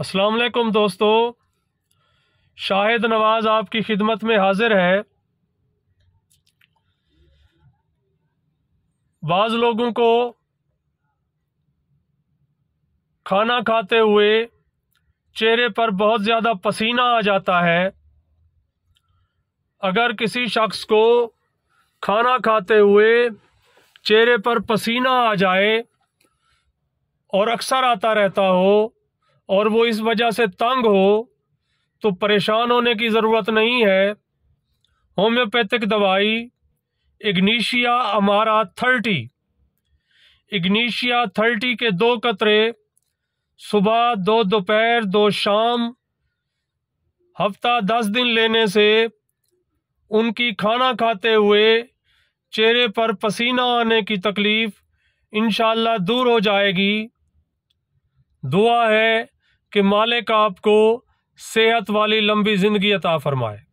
अस्सलाम वालेकुम दोस्तों शाहिद नवाज आपकी खिदमत में हाजिर है बाज़ लोगों को खाना खाते हुए चेहरे पर बहुत ज़्यादा पसीना आ जाता है अगर किसी शख्स को खाना खाते हुए चेहरे पर पसीना आ जाए और अक्सर आता रहता हो और वो इस वजह से तंग हो तो परेशान होने की ज़रूरत नहीं है होम्योपैथिक दवाई इग्निशिया अमारा थर्टी इग्नीशिया थर्टी के दो कतरे सुबह दो दोपहर दो शाम हफ्ता दस दिन लेने से उनकी खाना खाते हुए चेहरे पर पसीना आने की तकलीफ़ इन दूर हो जाएगी दुआ है कि मालिक आपको सेहत वाली लंबी ज़िंदगी अता फ़रमाए